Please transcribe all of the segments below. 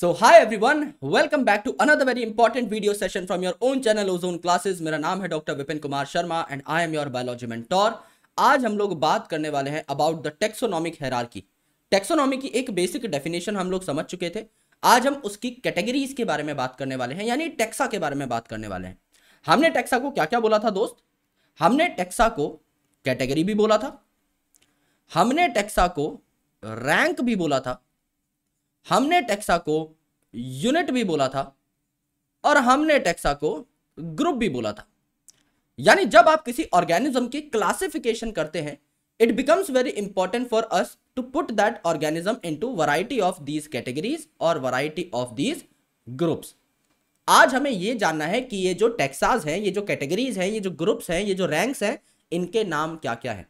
So hi everyone welcome back to another very important video session from your own channel ozone classes मेरा नाम है doctor Vipin Kumar Sharma and I am your biology mentor आज हम लोग बात करने वाले हैं about the taxonomic hierarchy taxonomy की एक बेसिक डेफिनेशन हम लोग समझ चुके थे आज हम उसकी कैटेगरीज के बारे में बात करने वाले हैं यानी टेक्सा के बारे में बात करने वाले हैं हमने टेक्सा को क्या क्या बोला था दोस्त हमने टेक्सा को कैटेगरी भी बोला था हमने टेक्सा को रैंक भी बोला था हमने टेक्सा को यूनिट भी बोला था और हमने टेक्सा को ग्रुप भी बोला था यानी जब आप किसी ऑर्गेनिज्म की क्लासिफिकेशन करते हैं it becomes very important for us to put that organism into variety of these categories और वैरायटी ऑफ दीज ग्रुप्स आज हमें यह जानना है कि ये जो टैक्साज हैं ये जो कैटेगरीज हैं ये जो ग्रुप्स हैं ये जो रैंक्स हैं इनके नाम क्या क्या है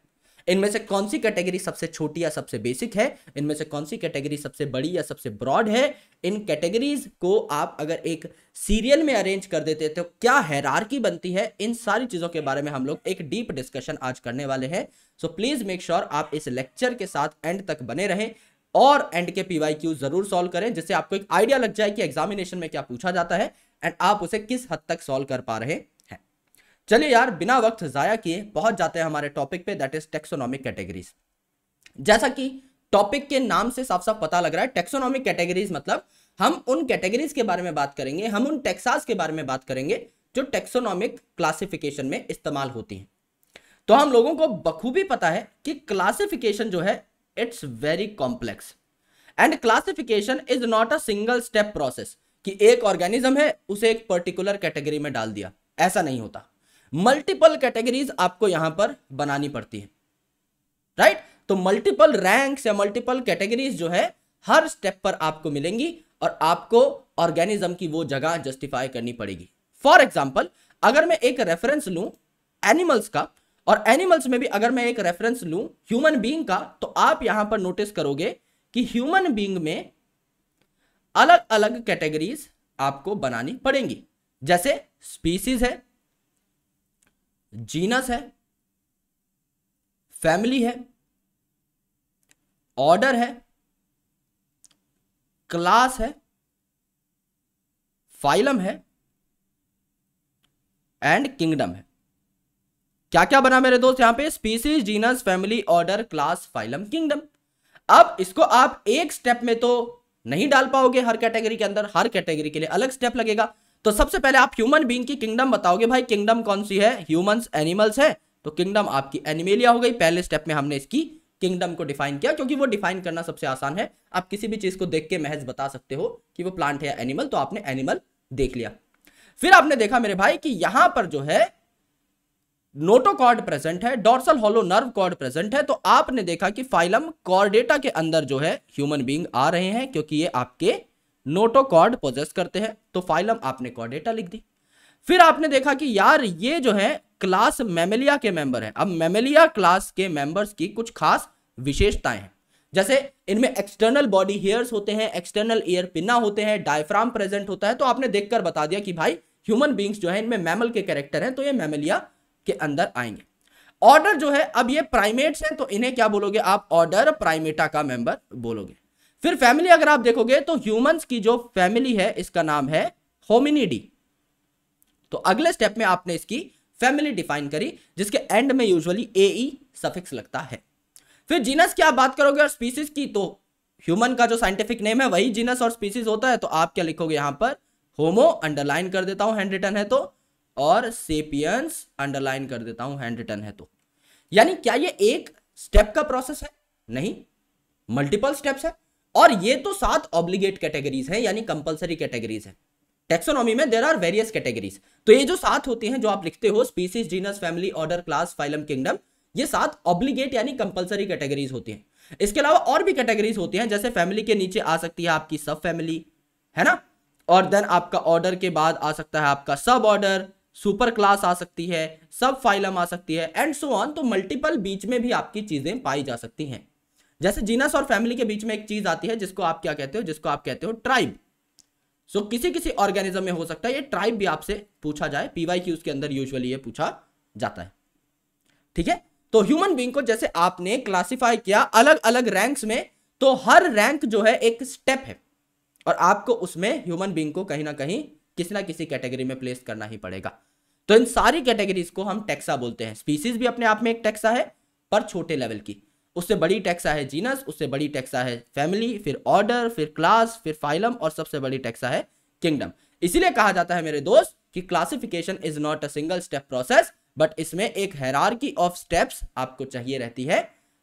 इनमें से कौन सी कैटेगरी सबसे छोटी या सबसे बेसिक है इनमें से कौन सी कैटेगरी सबसे बड़ी या सबसे ब्रॉड है इन कैटेगरीज को आप अगर एक सीरियल में अरेंज कर देते तो क्या हैरारकी बनती है इन सारी चीज़ों के बारे में हम लोग एक डीप डिस्कशन आज करने वाले हैं सो प्लीज़ मेक श्योर आप इस लेक्चर के साथ एंड तक बने रहें और एंड के पी जरूर सॉल्व करें जिससे आपको एक आइडिया लग जाए कि एग्जामिनेशन में क्या पूछा जाता है एंड आप उसे किस हद तक सॉल्व कर पा रहे हैं चलिए यार बिना वक्त ज़ाया किए पहुंच जाते हैं हमारे टॉपिक पे दैट इज टेक्सोनॉमिक कैटेगरीज जैसा कि टॉपिक के नाम से साफ साफ पता लग रहा है टेक्सोनॉमिक कैटेगरीज मतलब हम उन कैटेगरीज के बारे में बात करेंगे हम उन टेक्सास के बारे में बात करेंगे जो टेक्सोनॉमिक क्लासिफिकेशन में इस्तेमाल होती हैं तो हम लोगों को बखूबी पता है कि क्लासिफिकेशन जो है it's very complex and classification is not a single step process कि एक ऑर्गेनिज्म है उसे एक पर्टिकुलर कैटेगरी में डाल दिया ऐसा नहीं होता मल्टीपल कैटेगरीज आपको यहां पर बनानी पड़ती है राइट तो मल्टीपल रैंक्स या मल्टीपल कैटेगरीज जो है हर स्टेप पर आपको मिलेंगी और आपको ऑर्गेनिज्म की वो जगह जस्टिफाई करनी पड़ेगी फॉर एग्जाम्पल अगर मैं एक रेफरेंस लू एनिमल्स का और एनिमल्स में भी अगर मैं एक रेफरेंस लू ह्यूमन बींग का तो आप यहां पर नोटिस करोगे कि ह्यूमन बींग में अलग अलग कैटेगरीज आपको बनानी पड़ेंगी जैसे स्पीसीज है जीनस है फैमिली है ऑर्डर है क्लास है फाइलम है एंड किंगडम है क्या क्या बना मेरे दोस्त यहां पे species genus family order class phylum kingdom अब इसको आप एक स्टेप में तो नहीं डाल पाओगे हर कैटेगरी के अंदर हर कैटेगरी के लिए अलग स्टेप लगेगा तो सबसे पहले आप ह्यूमन बींग की किंगडम बताओगे भाई किंगडम कौन सी है ह्यूमन एनिमल्स है तो किंगडम आपकी एनिमेलिया हो गई पहले स्टेप में हमने इसकी किंगडम को डिफाइन किया क्योंकि वो डिफाइन करना सबसे आसान है आप किसी भी चीज़ को देख के महज बता सकते हो कि वो प्लांट है या एनिमल तो आपने एनिमल देख लिया फिर आपने देखा मेरे भाई कि यहां पर जो है नोटोकॉर्ड प्रेजेंट है dorsal hollow nerve cord present है तो आपने देखा कि फाइलम कॉर्डेटा के अंदर जो है ह्यूमन बींग आ रहे हैं क्योंकि ये आपके नोटोकॉर्ड पोजेस करते हैं तो फाइलम आपने कॉडेटा लिख दी फिर आपने देखा कि यार ये जो है क्लास मेमेलिया के मेंबर हैं अब मेमेलिया क्लास के मेंबर्स की कुछ खास विशेषताएं हैं जैसे इनमें एक्सटर्नल बॉडी हेयर्स होते हैं एक्सटर्नल ईयर पिन्ना होते हैं डायफ्राम प्रेजेंट होता है तो आपने देखकर बता दिया कि भाई ह्यूमन बींग्स जो है इनमें मैमल के कैरेक्टर हैं तो ये मेमेलिया के अंदर आएंगे ऑर्डर जो है अब ये प्राइमेट्स हैं तो इन्हें क्या बोलोगे आप ऑर्डर प्राइमेटा का मेंबर बोलोगे फिर फैमिली अगर आप देखोगे तो ह्यूमंस की जो फैमिली है इसका नाम है होमिनीडी तो अगले स्टेप में आपने इसकी फैमिली डिफाइन करी जिसके एंड में यूजुअली ए ई सफिक्स लगता है फिर जीनस की आप बात करोगे और स्पीसीज की तो ह्यूमन का जो साइंटिफिक नेम है वही जीनस और स्पीसीज होता है तो आप क्या लिखोगे यहां पर होमो अंडरलाइन कर देता हूं हैंड रिटन है तो और सेपियंस अंडरलाइन कर देता हूं हैंड रिटन है तो यानी क्या ये एक स्टेप का प्रोसेस है नहीं मल्टीपल स्टेप्स है और ये तो सात ऑब्लिगेट कैटेगरीज हैं यानी कंपलसरी कैटेगरीज हैं टेक्सोनॉमी में देर आर वेरियस कैटेगरीज तो ये जो सात होती हैं जो आप लिखते हो species genus family order class phylum kingdom ये सात ऑब्लिगेट यानी कंपलसरी कैटेगरीज होती हैं इसके अलावा और भी कैटेगरीज होती हैं जैसे फैमिली के नीचे आ सकती है आपकी सब फैमिली है ना और देन आपका ऑर्डर के बाद आ सकता है आपका सब ऑर्डर सुपर क्लास आ सकती है सब फाइलम आ सकती है एंड सो ऑन तो मल्टीपल बीच में भी आपकी चीजें पाई जा सकती हैं जैसे जीनस और फैमिली के बीच में एक चीज आती है जिसको आप क्या कहते हो जिसको आप कहते हो ट्राइब सो so, किसी किसी ऑर्गेनिज्म में हो सकता है ये ट्राइब भी आपसे पूछा जाए पीवाई की उसके अंदर यूजुअली ये पूछा जाता है ठीक है तो ह्यूमन बींग को जैसे आपने क्लासीफाई किया अलग अलग रैंक्स में तो हर रैंक जो है एक स्टेप है और आपको उसमें ह्यूमन बींग को कहीं ना कहीं किसी ना किसी कैटेगरी में प्लेस करना ही पड़ेगा तो इन सारी कैटेगरीज को हम टैक्सा बोलते हैं स्पीसीज भी अपने आप में एक टैक्सा है पर छोटे लेवल की उससे बड़ी टैक्सा है जीनस उससे बड़ी टैक्सा है फैमिली फिर ऑर्डर फिर क्लास फिर फाइलम और सबसे बड़ी टैक्सा है किंगडम इसीलिए कहा जाता है मेरे दोस्त कि classification is not a single step process but इसमें एक हैरारकी ऑफ स्टेप्स आपको चाहिए रहती है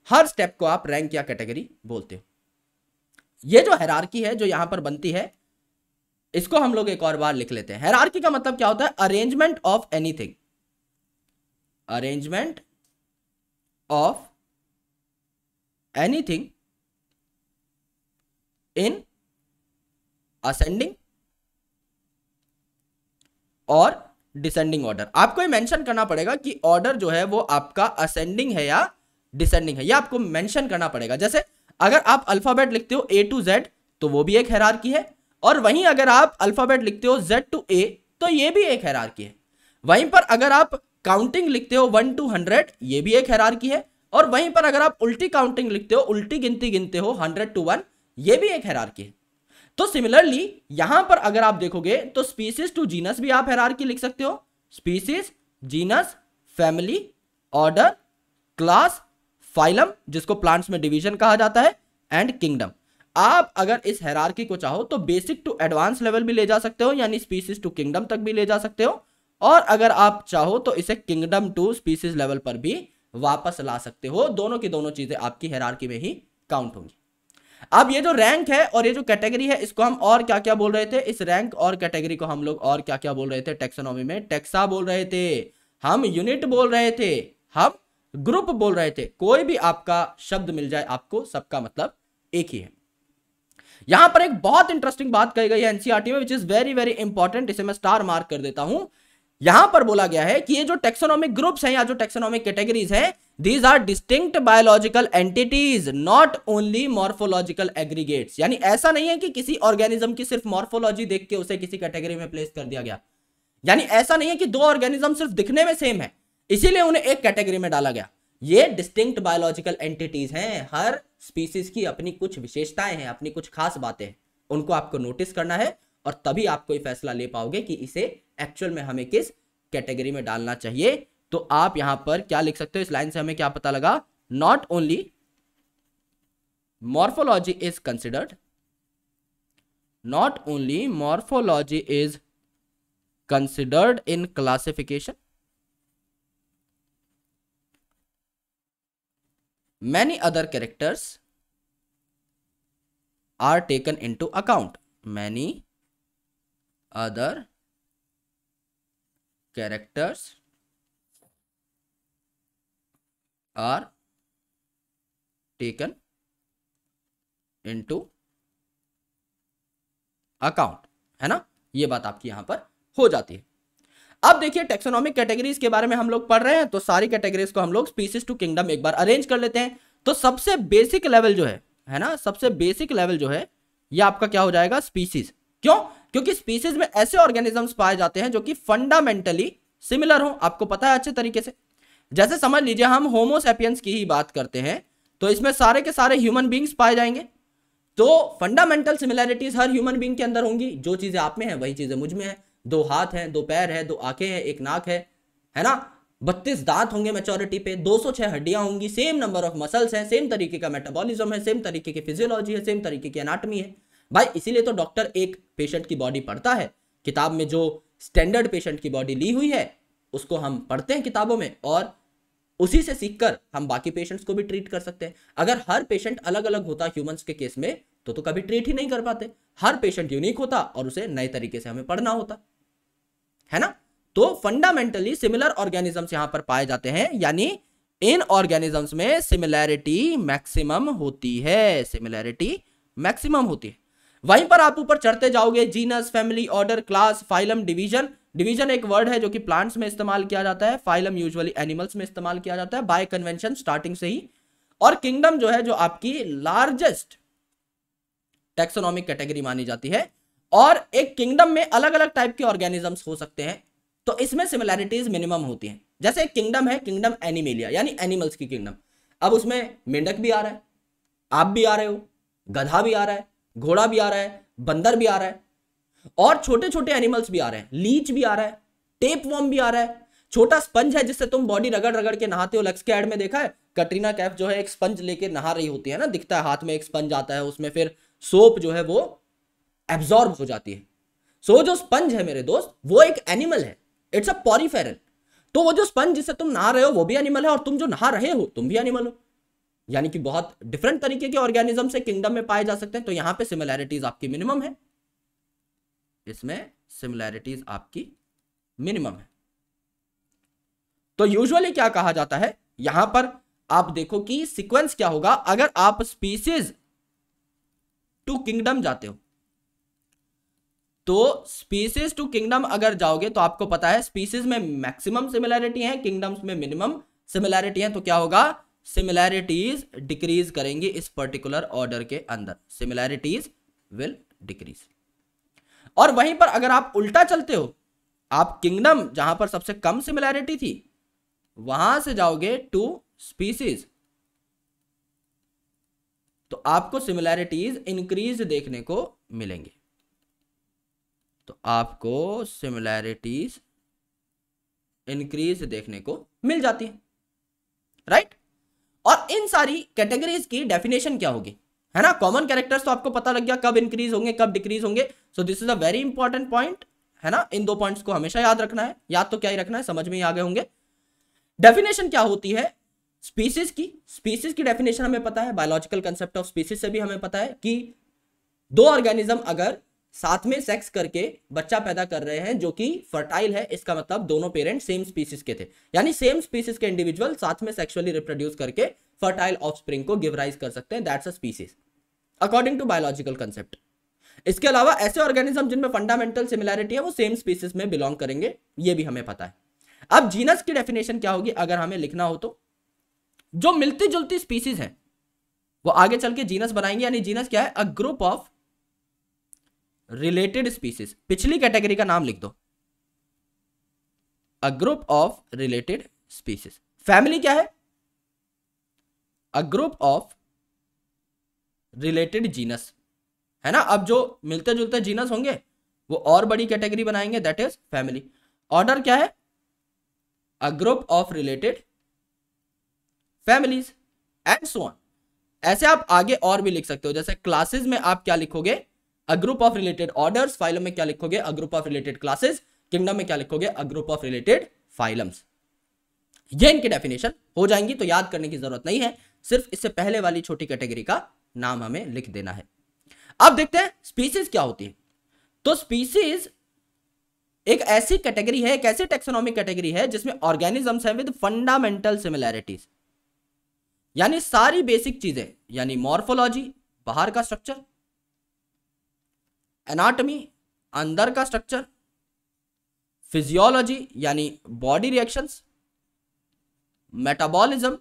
हर स्टेप को आप रैंक या कैटेगरी बोलते हो ये जो हैरारकी है जो यहां पर बनती है इसको हम लोग एक और बार लिख लेते हैं हैरारकी का मतलब क्या होता है arrangement of anything arrangement of anything in ascending और डिसेंडिंग ऑर्डर आपको ये मेंशन करना पड़ेगा कि ऑर्डर जो है वो आपका असेंडिंग है या डिसेंडिंग है ये आपको मेंशन करना पड़ेगा जैसे अगर आप अल्फाबेट लिखते हो ए टू जेड तो वो भी एक की है और वहीं अगर आप अल्फाबेट लिखते हो जेड टू ए तो ये भी एक की है वहीं पर अगर आप काउंटिंग लिखते हो वन टू हंड्रेड ये भी एक की है और वहीं पर अगर आप उल्टी काउंटिंग लिखते हो उल्टी गिनती गिनते हो हंड्रेड टू वन ये भी एक हैरारकी है तो सिमिलरली यहां पर अगर आप देखोगे तो स्पीसीज टू जीनस भी आप हैरारकी लिख सकते हो species genus family order class phylum जिसको प्लांट्स में डिवीजन कहा जाता है एंड किंगडम आप अगर इस हैरारकी को चाहो तो बेसिक टू एडवांस लेवल भी ले जा सकते हो यानी स्पीसीज टू किंगडम तक भी ले जा सकते हो और अगर आप चाहो तो इसे किंगडम टू स्पीसीज लेवल पर भी वापस ला सकते हो दोनों की दोनों चीज़ें आपकी हेरारकी में ही काउंट होंगी अब ये जो रैंक है और ये जो कैटेगरी है इसको हम और क्या क्या बोल रहे थे इस रैंक और कैटेगरी को हम लोग और क्या क्या बोल रहे थे टेक्सोनॉमी में टेक्सा बोल रहे थे हम यूनिट बोल रहे थे हम ग्रुप बोल रहे थे कोई भी आपका शब्द मिल जाए आपको सबका मतलब एक ही है यहां पर एक बहुत इंटरेस्टिंग बात कही गई है एनसीआरटी e में which is very very important इसे मैं स्टार मार्क कर देता हूं यहां पर बोला गया है कि ये जो टेक्सोनॉमिक ग्रुप्स हैं या जो टेक्सोनॉमिक कैटेगरीज हैं these are distinct biological entities not only morphological aggregates यानी ऐसा नहीं है कि किसी ऑर्गेनिज्म की सिर्फ मॉर्फोलॉजी देख के उसे किसी कैटेगरी में प्लेस कर दिया गया यानी ऐसा नहीं है कि दो ऑर्गेनिज्म सिर्फ दिखने में सेम है इसीलिए उन्हें एक कैटेगरी में डाला गया ये डिस्टिंक्ट बायोलॉजिकल एंटिटीज हैं हर स्पीसीज की अपनी कुछ विशेषताएं हैं अपनी कुछ खास बातें हैं उनको आपको नोटिस करना है और तभी आप कोई फैसला ले पाओगे कि इसे एक्चुअल में हमें किस कैटेगरी में डालना चाहिए तो आप यहां पर क्या लिख सकते हो इस लाइन से हमें क्या पता लगा not only morphology is considered not only morphology is considered in classification many other characters are taken into account मैनी other characters are taken into account है ना ये बात आपकी यहां पर हो जाती है अब देखिए टेक्सोनॉमिक कैटेगरीज के बारे में हम लोग पढ़ रहे हैं तो सारी कैटेगरीज को हम लोग स्पीसीज टू किंगडम एक बार अरेंज कर लेते हैं तो सबसे बेसिक लेवल जो है है ना सबसे बेसिक लेवल जो है ये आपका क्या हो जाएगा स्पीसीज क्यों क्योंकि स्पीसीज में ऐसे ऑर्गेनिजम्स पाए जाते हैं जो कि फंडामेंटली सिमिलर हो आपको पता है अच्छे तरीके से जैसे समझ लीजिए हम होमोसेपियंस की ही बात करते हैं तो इसमें सारे के सारे ह्यूमन बींग्स पाए जाएंगे तो फंडामेंटल सिमिलैरिटीज हर ह्यूमन बींग के अंदर होंगी जो चीजें आप में है वही चीजें मुझ में है दो हाथ हैं दो पैर है दो आंखें हैं एक नाक है है ना बत्तीस दांत होंगे मेचोरिटी पे 206 हड्डियां होंगी सेम नंबर ऑफ मसल्स हैं सेम तरीके का मेटाबॉलिज्म है सेम तरीके की फिजियोलॉजी है सेम तरीके की एनाटमी है भाई इसीलिए तो डॉक्टर एक पेशेंट की बॉडी पढ़ता है किताब में जो स्टैंडर्ड पेशेंट की बॉडी ली हुई है उसको हम पढ़ते हैं किताबों में और उसी से सीखकर हम बाकी पेशेंट्स को भी ट्रीट कर सकते हैं अगर हर पेशेंट अलग अलग होता ह्यूमंस के केस में तो तो कभी ट्रीट ही नहीं कर पाते हर पेशेंट यूनिक होता और उसे नए तरीके से हमें पढ़ना होता है ना तो फंडामेंटली सिमिलर ऑर्गेनिजम्स यहां पर पाए जाते हैं यानी इन ऑर्गेनिजम्स में सिमिलैरिटी मैक्सिमम होती है सिमिलैरिटी मैक्सिमम होती है वहीं पर आप ऊपर चढ़ते जाओगे genus family order class phylum division division एक वर्ड है जो कि प्लांट्स में इस्तेमाल किया जाता है फाइलम यूजुअली एनिमल्स में इस्तेमाल किया जाता है बाय कन्वेंशन स्टार्टिंग से ही और किंगडम जो है जो आपकी लार्जेस्ट टेक्सोनॉमिक कैटेगरी मानी जाती है और एक किंगडम में अलग अलग टाइप के ऑर्गेनिजम्स हो सकते हैं तो इसमें सिमिलैरिटीज मिनिमम होती हैं जैसे एक किंगडम है किंगडम एनिमेलिया यानी एनिमल्स की किंगडम अब उसमें मेंढक भी आ रहा है आप भी आ रहे हो गधा भी आ रहा है घोड़ा भी आ रहा है बंदर भी आ रहा है और छोटे छोटे एनिमल्स भी आ रहे हैं लीच भी आ रहा है टेप वॉम भी आ रहा है छोटा स्पंज है जिससे तुम बॉडी रगड़ रगड़ के नहाते हो लक्स के एड में देखा है कटरीना कैफ जो है एक स्पंज लेके नहा रही होती है ना दिखता है हाथ में एक स्पंज आता है उसमें फिर सोप जो है वो एब्जॉर्ब हो जाती है सो जो स्पंज है मेरे दोस्त वो एक एनिमल है इट्स अ पॉरीफेरल तो वो जो स्पंज जिससे तुम नहा रहे हो वो भी एनिमल है और तुम जो नहा रहे हो तुम भी एनिमल हो यानी कि बहुत डिफरेंट तरीके के ऑर्गेनिज्म से किंगडम में पाए जा सकते हैं तो यहां पे सिमिलैरिटीज आपकी मिनिमम है इसमें सिमिलैरिटीज आपकी मिनिमम है तो यूजुअली क्या कहा जाता है यहां पर आप देखो कि सीक्वेंस क्या होगा अगर आप स्पीसीज टू किंगडम जाते हो तो स्पीसीज टू किंगडम अगर जाओगे तो आपको पता है स्पीसीज में मैक्सिमम सिमिलैरिटी है किंगडम्स में मिनिमम सिमिलैरिटी है तो क्या होगा सिमिलैरिटीज डिक्रीज करेंगी इस पर्टिकुलर ऑर्डर के अंदर सिमिलैरिटीज विल डिक्रीज और वहीं पर अगर आप उल्टा चलते हो आप किंगडम जहां पर सबसे कम सिमिलैरिटी थी वहां से जाओगे टू स्पीसीज तो आपको सिमिलैरिटीज इंक्रीज देखने को मिलेंगे तो आपको सिमिलैरिटीज इंक्रीज देखने को मिल जाती है राइट right? और इन सारी कैटेगरीज की डेफिनेशन क्या होगी है ना कॉमन कैरेक्टर्स तो आपको पता लग गया कब इंक्रीज होंगे कब डिक्रीज होंगे so this is a very important point है ना इन दो पॉइंट्स को हमेशा याद रखना है याद तो क्या ही रखना है समझ में ही आ गए होंगे डेफिनेशन क्या होती है स्पीसीज की स्पीसीज की डेफिनेशन हमें पता है बायोलॉजिकल कंसेप्ट ऑफ स्पीसीज से भी हमें पता है कि दो ऑर्गेनिज्म अगर साथ में सेक्स करके बच्चा पैदा कर रहे हैं जो कि फर्टाइल है इसका मतलब दोनों पेरेंट सेम स्पीसीज के थे यानी सेम स्पीसीज के इंडिविजुअल साथ में सेक्सुअली रिप्रोड्यूस करके फर्टाइल ऑफस्प्रिंग को गिव राइज कर सकते हैं that's a species according to biological concept इसके अलावा ऐसे ऑर्गेनिज्म जिनमें फंडामेंटल सिमिलैरिटी है वो सेम स्पीसीज में बिलोंग करेंगे ये भी हमें पता है अब जीनस की डेफिनेशन क्या होगी अगर हमें लिखना हो तो जो मिलती जुलती स्पीसीज है वो आगे चल के जीनस बनाएंगे यानी जीनस क्या है a group of related species पिछली कैटेगरी का नाम लिख दो a group of related species family क्या है a group of related genus है ना अब जो मिलते जुलते जीनस होंगे वो और बड़ी कैटेगरी बनाएंगे दैट इज फैमिली ऑर्डर क्या है a group of related families and so on ऐसे आप आगे और भी लिख सकते हो जैसे क्लासेस में आप क्या लिखोगे a group of related orders phylum में क्या लिखोगे a group of related classes kingdom में क्या लिखोगे a group of related phylums ये इनकी डेफिनेशन हो जाएंगी तो याद करने की जरूरत नहीं है सिर्फ इससे पहले वाली छोटी कैटेगरी का नाम हमें लिख देना है अब देखते हैं स्पीसीज क्या होती है तो स्पीसीज एक ऐसी कैटेगरी है एक ऐसी टेक्सोनॉमिक कैटेगरी है जिसमें ऑर्गेनिजम्स हैं विद फंडामेंटल सिमिलैरिटीज यानी सारी बेसिक चीजें यानी मॉर्फोलॉजी बाहर का स्ट्रक्चर एनाटमी अंदर का स्ट्रक्चर फिजियोलॉजी यानी बॉडी रिएक्शंस मेटाबॉलिज्म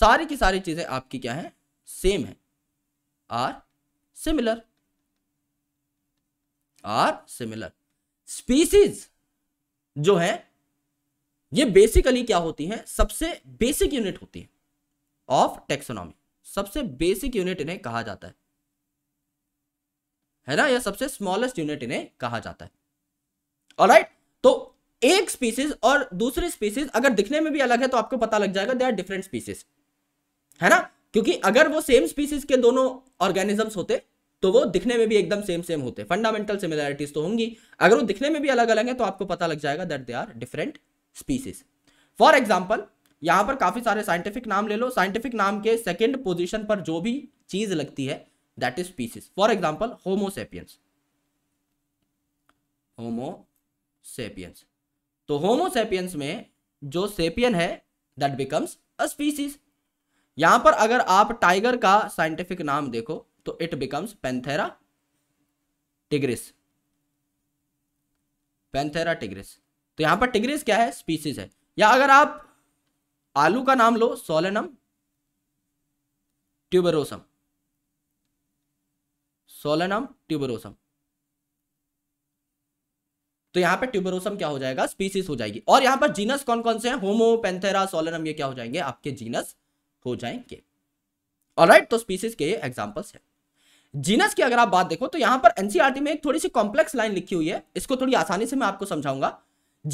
सारी की सारी चीजें आपकी क्या है सेम है are similar are similar species जो है ये बेसिकली क्या होती है सबसे बेसिक यूनिट होती है ऑफ टेक्सोनॉमी सबसे बेसिक यूनिट इन्हें कहा जाता है है ना यह सबसे स्मॉलेस्ट यूनिट इन्हें कहा जाता है ऑलराइट right? तो एक स्पीसीज और दूसरी स्पीसीज अगर दिखने में भी अलग है तो आपको पता लग जाएगा दे आर डिफरेंट स्पीसीज है ना क्योंकि अगर वो सेम स्पीसीज के दोनों ऑर्गेनिजम्स होते तो वो दिखने में भी एकदम सेम सेम होते फंडामेंटल सिमिलैरिटीज तो होंगी अगर वो दिखने में भी अलग अलग है तो आपको पता लग जाएगा that they are different species for example यहां पर काफी सारे साइंटिफिक नाम ले लो साइंटिफिक नाम के सेकेंड पोजिशन पर जो भी चीज लगती है that is species for example homo sapiens तो होमो सेपियंस में जो सेपियन है दैट बिकम्स अ स्पीसीज यहां पर अगर आप टाइगर का साइंटिफिक नाम देखो तो it becomes Panthera tigris Panthera tigris तो यहां पर टिग्रिस क्या है स्पीसीज है या अगर आप आलू का नाम लो सोलेनम ट्यूबरोसम सोलनम ट्यूबरोसम तो यहां पे ट्यूबरोसम क्या हो जाएगा स्पीसीज हो जाएगी और यहां पर जीनस कौन कौन से हैं होमो पेंथेरा सोलनम ये क्या हो जाएंगे आपके जीनस हो जाएंगे ऑलराइट तो स्पीसीज के एग्जाम्पल्स है जीनस की अगर आप बात देखो तो यहां पर एनसीआरटी e में एक थोड़ी सी कॉम्प्लेक्स लाइन लिखी हुई है इसको थोड़ी आसानी से मैं आपको समझाऊंगा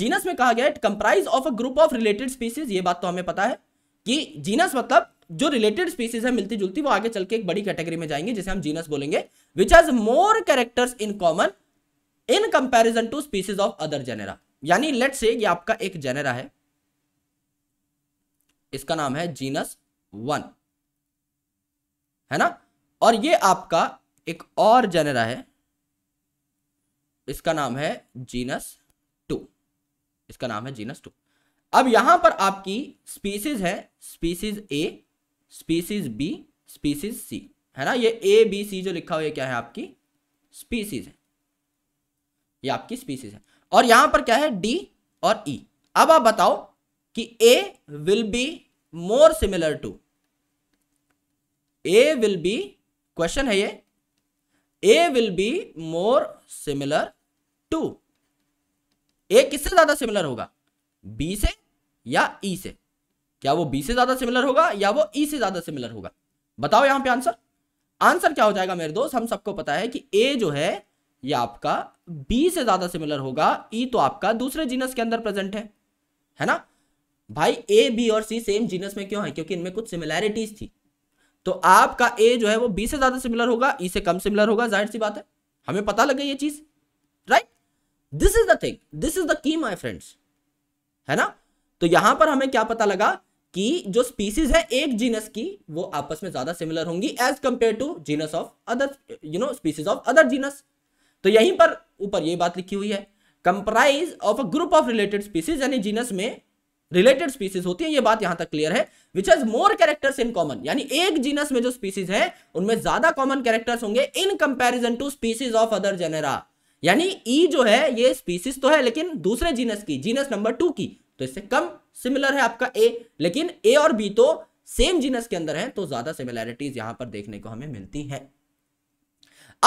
जीनस में कहा गया it comprise of a group of related species ये बात तो हमें पता है कि जीनस मतलब जो रिलेटेड स्पीसीज है मिलती जुलती वो आगे चल के एक बड़ी कैटेगरी में जाएंगे जिसे हम जीनस बोलेंगे which has more characters in common in comparison to species of other genera यानी लेट से ये आपका एक जेनेरा है इसका नाम है जीनस वन है ना और ये आपका एक और जेनेरा है इसका नाम है जीनस टू इसका नाम है जीनस टू अब यहां पर आपकी स्पीसीज है species A species B species C है ना ये ए बी सी जो लिखा हुआ है क्या है आपकी स्पीसीज है ये आपकी स्पीसीज है और यहां पर क्या है डी और ई e. अब आप बताओ कि A will be more similar to A will be question है ये A will be more similar to A किससे ज्यादा सिमिलर होगा बी से या ई e से क्या वो बी से ज़्यादा सिमिलर होगा या वो ई e से ज़्यादा सिमिलर होगा बताओ यहां पे आंसर आंसर क्या हो जाएगा मेरे दोस्त हम सबको पता है कि ए जो है ये आपका बी से ज़्यादा सिमिलर होगा ई e तो आपका दूसरे जीनस के अंदर प्रेजेंट है है ना भाई ए बी और सी सेम जीनस में क्यों है क्योंकि इनमें कुछ सिमिलैरिटीज थी तो आपका ए जो है वो बी से ज़्यादा सिमिलर होगा ई e से कम सिमिलर होगा जाहिर सी बात है हमें पता लग गई ये चीज़ right this is the thing this is the key my friends है ना तो यहां पर हमें क्या पता लगा कि जो स्पीसीज है एक जीनस की वो आपस में ज्यादा सिमिलर होंगी as compare to genus of other you know species of other genus तो यहीं पर ऊपर ये बात लिखी हुई है comprise of a group of related species यानी जीनस में रिलेटेड स्पीसीज होती है ये बात यहां तक क्लियर है which has more characters in common यानी एक जीनस में जो स्पीसीज है उनमें ज्यादा कॉमन कैरेक्टर्स होंगे in comparison to species of other genera यानी ई e जो है ये स्पीसीज तो है लेकिन दूसरे जीनस की जीनस नंबर टू की तो इससे कम सिमिलर है आपका ए लेकिन ए और बी तो सेम जीनस के अंदर है तो ज्यादा सिमिलैरिटीज यहां पर देखने को हमें मिलती है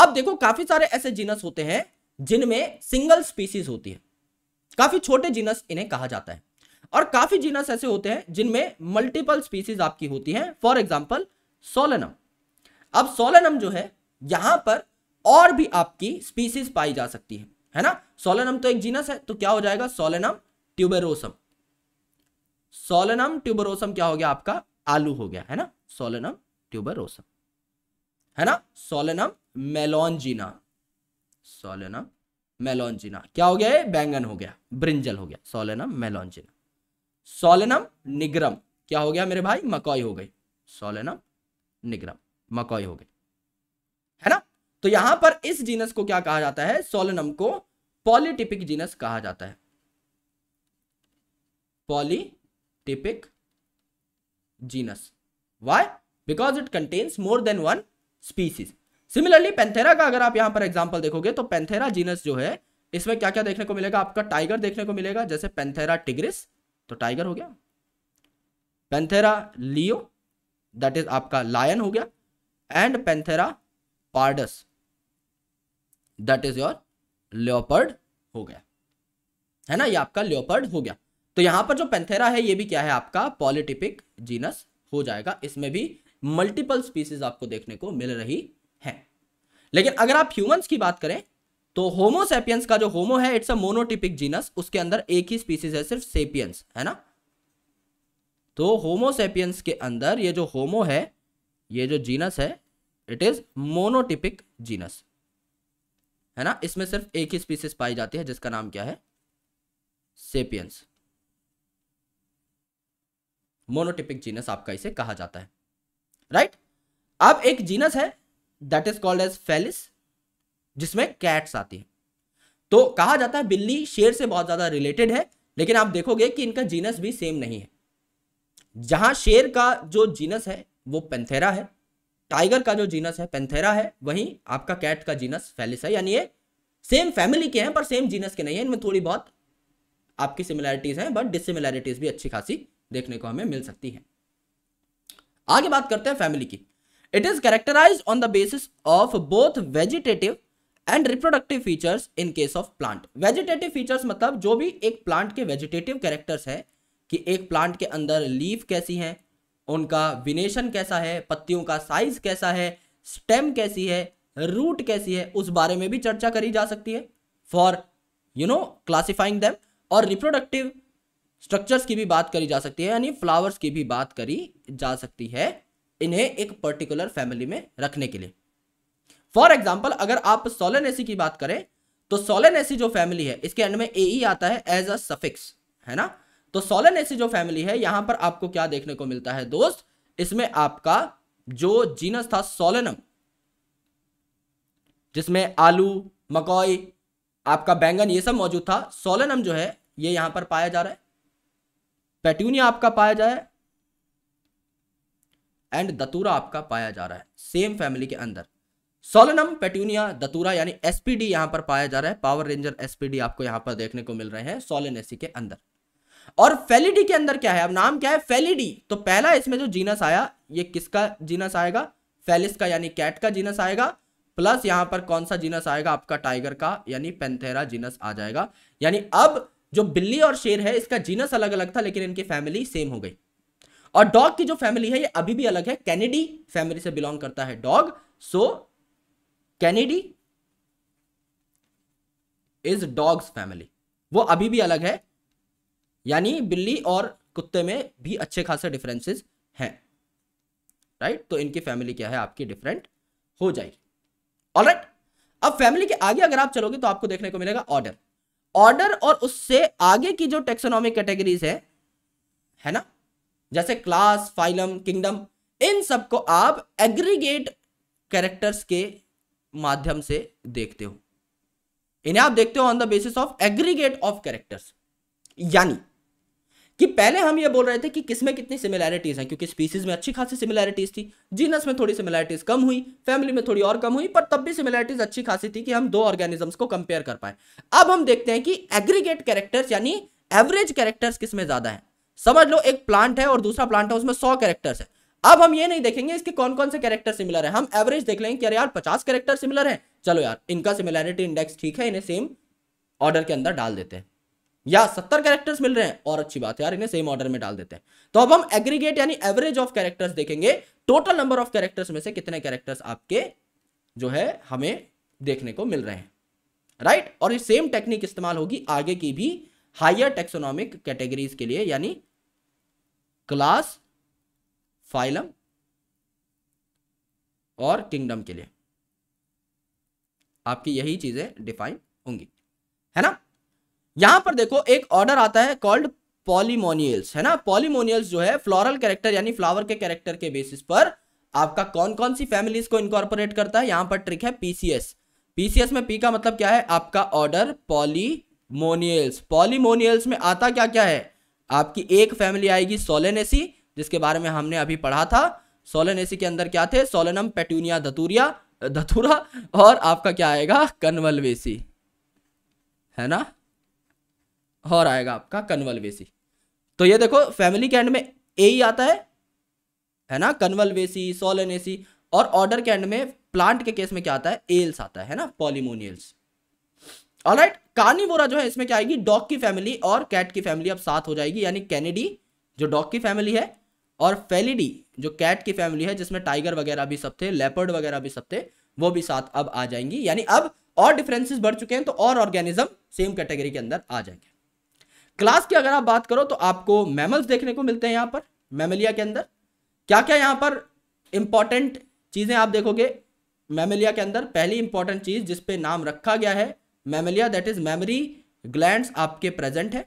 अब देखो काफी सारे ऐसे जीनस होते हैं जिनमें सिंगल स्पीसीज होती है काफी छोटे जीनस इन्हें कहा जाता है और काफी जीनस ऐसे होते हैं जिनमें मल्टीपल स्पीसीज आपकी होती है फॉर एग्जाम्पल सोलनम अब सोलनम जो है यहां पर और भी आपकी स्पीसीज पाई जा सकती है है ना सोलनम तो एक जीनस है तो क्या हो जाएगा सोलनम ट्यूबेरोसम सोलनम ट्यूबरोसम क्या हो गया आपका आलू हो गया है ना सोलनम ट्यूबरोसम है ना सोलनम मेलोनजीना सोलनम मेलोनजीना क्या हो गया ये बैंगन हो गया ब्रिंजल हो गया सोलनम मेलोनजीना सोलनम निग्रम क्या हो गया मेरे भाई मकोई हो गई सोलनम निग्रम मकोई हो गई है ना तो यहां पर इस जीनस को क्या कहा जाता है सोलनम को पॉलिटिपिक जीनस कहा जाता है polytypic genus. Why? Because it contains more than one species. Similarly Panthera का अगर आप यहां पर एग्जाम्पल देखोगे तो पेंथेरा जीनस जो है इसमें क्या क्या देखने को मिलेगा आपका टाइगर देखने को मिलेगा जैसे पेंथेरा टिग्रिस तो टाइगर हो गया पेंथेरा लियो दैट इज आपका लायन हो गया and Panthera pardus that is your leopard हो गया है ना ये आपका ल्योपर्ड हो गया तो यहां पर जो पेंथेरा है ये भी क्या है आपका पॉलिटिपिक जीनस हो जाएगा इसमें भी मल्टीपल स्पीसीज आपको देखने को मिल रही है लेकिन अगर आप ह्यूमंस की बात करें तो होमोसेपियंस का जो होमो है इट्स अ मोनोटिपिक जीनस उसके अंदर एक ही स्पीसीज है सिर्फ सेपियंस है ना तो होमोसेपियंस के अंदर ये जो होमो है ये जो जीनस है इट इज मोनोटिपिक जीनस है ना इसमें सिर्फ एक ही स्पीसीज पाई जाती है जिसका नाम क्या है सेपियंस मोनोटिपिक जीनस आपका इसे कहा जाता है राइट right? अब एक जीनस है that is called as Felis जिसमें कैट्स आती है तो कहा जाता है बिल्ली शेर से बहुत ज्यादा रिलेटेड है लेकिन आप देखोगे कि इनका जीनस भी सेम नहीं है जहां शेर का जो जीनस है वो पेंथेरा है टाइगर का जो जीनस है पेंथेरा है वहीं आपका कैट का जीनस फेलिस है यानी ये सेम फैमिली के हैं पर सेम जीनस के नहीं है इनमें थोड़ी बहुत आपकी सिमिलैरिटीज हैं बट डिसिमिलैरिटीज भी अच्छी खासी देखने को हमें मिल सकती है आगे बात करते हैं फैमिली की it is characterise on the basis of both vegetative and reproductive features in case of plant vegetative features मतलब जो भी एक प्लांट के वेजिटेटिव कैरेक्टर्स है कि एक प्लांट के अंदर लीफ कैसी है उनका विनेशन कैसा है पत्तियों का साइज कैसा है स्टेम कैसी है रूट कैसी है उस बारे में भी चर्चा करी जा सकती है for you know classifying them और रिप्रोडक्टिव स्ट्रक्चर्स की भी बात करी जा सकती है यानी फ्लावर्स की भी बात करी जा सकती है इन्हें एक पर्टिकुलर फैमिली में रखने के लिए फॉर एग्जाम्पल अगर आप सोलेनेसी की बात करें तो सोलेनेसी जो फैमिली है इसके एंड में ए ई e आता है एज अ सफिक्स है ना तो सोलेनेसी जो फैमिली है यहां पर आपको क्या देखने को मिलता है दोस्त इसमें आपका जो जीनस था सोलेनम जिसमें आलू मकोई आपका बैंगन ये सब मौजूद था सोलेनम जो है ये यहां पर पाया जा रहा है पेट्यूनिया आपका पाया जाए एंड दतूरा आपका पाया जा रहा है सेम फैमिली के अंदर सोलनम पेट्यूनिया दतूरा यानी एसपीडी यहां पर पाया जा रहा है पावर रेंजर एसपीडी आपको यहां पर देखने को मिल रहे हैं सोलेनेसी के अंदर और फेलिडी के अंदर क्या है अब नाम क्या है फेलिडी तो पहला इसमें जो जीनस आया ये किसका जीनस आएगा फेलिस का यानी कैट का जीनस आएगा प्लस यहां पर कौन सा जीनस आएगा आपका टाइगर का यानी पेंथेरा जीनस आ जाएगा यानी अब जो बिल्ली और शेर है इसका जीनस अलग अलग था लेकिन इनकी फैमिली सेम हो गई और डॉग की जो फैमिली है ये अभी भी अलग है कैनेडी फैमिली से बिलोंग करता है dog so Canidae is dogs family वो अभी भी अलग है यानी बिल्ली और कुत्ते में भी अच्छे खासे डिफरेंसेस हैं राइट तो इनकी फैमिली क्या है आपकी डिफरेंट हो जाएगी ऑलराइट right? अब फैमिली के आगे अगर आप चलोगे तो आपको देखने को मिलेगा ऑर्डर ऑर्डर और उससे आगे की जो टेक्सोनॉमिक कैटेगरीज है है ना जैसे क्लास फाइलम किंगडम इन सबको आप एग्रीगेट कैरेक्टर्स के माध्यम से देखते हो इन्हें आप देखते हो on the basis of aggregate of characters यानी कि पहले हम ये बोल रहे थे कि किस में कितनी सिमिलैरिटीज़ हैं क्योंकि स्पीसीज में अच्छी खासी सिमिलैरिटीज़ थी जीनस में थोड़ी सिमिलैरिटीज़ कम हुई फैमिली में थोड़ी और कम हुई पर तब भी सिमिलैरिटीज़ अच्छी खासी थी कि हम दो ऑर्गेनिजम्स को कंपेयर कर पाए अब हम देखते हैं कि एग्रीगेट कैरेक्टर्स यानी एवरेज कैरेक्टर्स किस में ज़्यादा है समझ लो एक प्लांट है और दूसरा प्लांट है उसमें सौ कैरेक्टर्स है अब हम ये नहीं देखेंगे इसके कौन कौन से कैरेक्टर सिमिलर है हम एवरेज देख लेंगे कि अरे यार पचास कैरेक्टर सिमिलर है चलो यार इनका सिमिलैरिटी इंडेक्स ठीक है इन्हें सेम ऑर्डर के अंदर डाल देते हैं या सत्तर कैरेक्टर्स मिल रहे हैं और अच्छी बात है यार इन्हें सेम ऑर्डर में डाल देते हैं तो अब हम एग्रीगेट यानी एवरेज ऑफ कैरेक्टर्स देखेंगे टोटल नंबर ऑफ कैरेक्टर्स में से कितने कैरेक्टर्स आपके जो है हमें देखने को मिल रहे हैं राइट और ये सेम टेक्निक इस्तेमाल होगी आगे की भी हायर टेक्सोनॉमिक कैटेगरीज के लिए यानी क्लास फाइलम और किंगडम के लिए आपकी यही चीजें डिफाइन होंगी है ना यहां पर देखो एक ऑर्डर आता है कॉल्ड पॉलीमोनियल्स है ना पॉलीमोनियल्स जो है फ्लोरल कैरेक्टर यानी फ्लावर के कैरेक्टर के बेसिस पर आपका कौन कौन सी फैमिलीज को इनकॉर्पोरेट करता है यहां पर ट्रिक है पीसीएस पीसीएस में पी का मतलब क्या है आपका ऑर्डर पॉलीमोनियल्स पॉलीमोनियल्स में आता क्या क्या है आपकी एक फैमिली आएगी सोलेनेसी जिसके बारे में हमने अभी पढ़ा था सोलेनेसी के अंदर क्या थे सोलेनम पेटूनिया धतूरिया धतूरा और आपका क्या आएगा कन्वलवेसी है ना और आएगा आपका कन्वलवेसी तो ये देखो फैमिली के एंड में ए ही आता है है ना कन्वलवेसी सोलनेसी और ऑर्डर के एंड में प्लांट के केस में क्या आता है एल्स आता है, ना पॉलीमोनियल्स ऑलराइट कार्निवोरा जो है इसमें क्या आएगी डॉग की फैमिली और कैट की फैमिली अब साथ हो जाएगी यानी कैनेडी जो डॉग की फैमिली है और फेलिडी जो कैट की फैमिली है जिसमें टाइगर वगैरह भी सब थे लेपर्ड वगैरह भी सब थे वो भी साथ अब आ जाएंगी यानी अब और डिफरेंसेस बढ़ चुके हैं तो और ऑर्गेनिज्म सेम कैटेगरी के अंदर आ जाएंगे क्लास की अगर आप बात करो तो आपको मैमल्स देखने को मिलते हैं यहाँ पर मैमलिया के अंदर क्या क्या यहाँ पर इंपॉर्टेंट चीज़ें आप देखोगे मैमलिया के अंदर पहली इंपॉर्टेंट चीज़ जिस पे नाम रखा गया है Mammalia that is mammary glands आपके प्रेजेंट है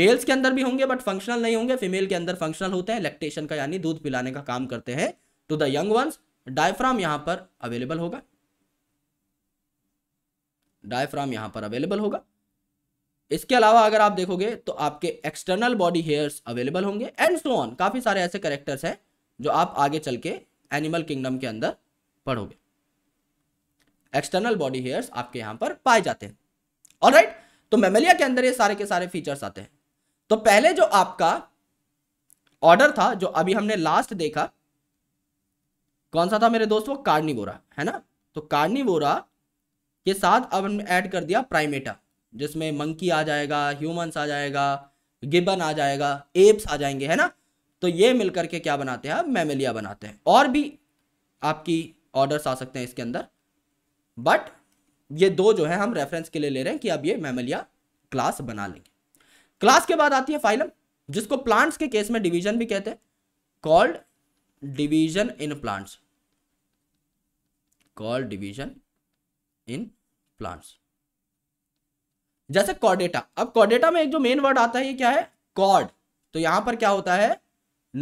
मेल्स के अंदर भी होंगे बट फंक्शनल नहीं होंगे फीमेल के अंदर फंक्शनल होते हैं लैक्टेशन का यानी दूध पिलाने का काम करते हैं to the young ones diaphragm यहां पर अवेलेबल होगा डायफ्राम यहां पर अवेलेबल होगा इसके अलावा अगर आप देखोगे तो आपके एक्सटर्नल बॉडी हेयर्स अवेलेबल होंगे एंड सो ऑन काफ़ी सारे ऐसे करेक्टर्स हैं जो आप आगे चल के एनिमल किंगडम के अंदर पढ़ोगे एक्सटर्नल बॉडी हेयर्स आपके यहां पर पाए जाते हैं ऑल right? तो मेमेलिया के अंदर ये सारे के सारे फीचर्स आते हैं तो पहले जो आपका ऑर्डर था जो अभी हमने लास्ट देखा कौन सा था मेरे दोस्त वो कार्निवोरा है ना तो कार्निवोरा के साथ अब हमने ऐड कर दिया प्राइमेटा जिसमें मंकी आ जाएगा ह्यूमंस आ जाएगा गिबन आ जाएगा एप्स आ जाएंगे है ना तो ये मिलकर के क्या बनाते हैं आप मेमेलिया बनाते हैं और भी आपकी ऑर्डर्स आ सकते हैं इसके अंदर बट ये दो जो है हम रेफरेंस के लिए ले रहे हैं कि अब ये मेमेलिया क्लास बना लेंगे क्लास के बाद आती है फाइलम जिसको प्लांट्स के केस में डिवीजन भी कहते हैं called division in plants called division in plants जैसे कॉडेटा अब कॉडेटा में एक जो मेन वर्ड आता है ये क्या है कॉड तो यहां पर क्या होता है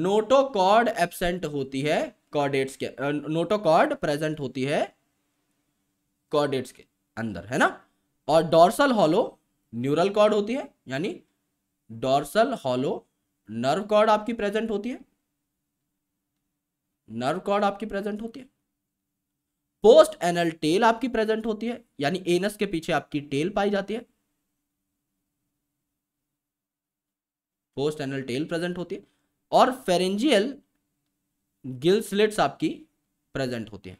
नोटोकॉड एबसेंट होती है कॉडेट्स के नोटोकॉड प्रेजेंट होती है कॉडेट्स के अंदर है ना और डॉर्सल हॉलो न्यूरल कॉड होती है यानी डॉर्सल हॉलो नर्व कॉर्ड आपकी प्रेजेंट होती है नर्व कॉर्ड आपकी प्रेजेंट होती है पोस्ट एनल टेल आपकी प्रेजेंट होती है यानी एनस के पीछे आपकी टेल पाई जाती है पोस्ट एनल टेल प्रेजेंट होती है और फेरेंजियल गिल स्लिट्स आपकी प्रेजेंट होती है